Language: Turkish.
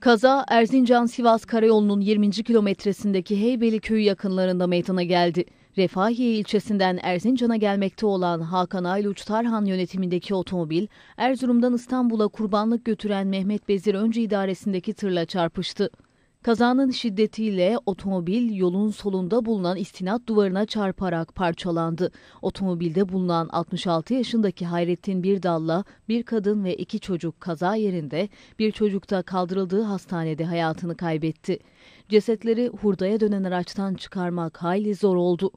Kaza Erzincan-Sivas Karayolu'nun 20. kilometresindeki Heybeli köyü yakınlarında meydana geldi. Refahiye ilçesinden Erzincan'a gelmekte olan Hakan Ayluç Tarhan yönetimindeki otomobil, Erzurum'dan İstanbul'a kurbanlık götüren Mehmet Bezir Önce idaresindeki tırla çarpıştı. Kazanın şiddetiyle otomobil yolun solunda bulunan istinat duvarına çarparak parçalandı. Otomobilde bulunan 66 yaşındaki Hayrettin Birdal'la bir kadın ve iki çocuk kaza yerinde, bir çocukta kaldırıldığı hastanede hayatını kaybetti. Cesetleri hurdaya dönen araçtan çıkarmak hayli zor oldu.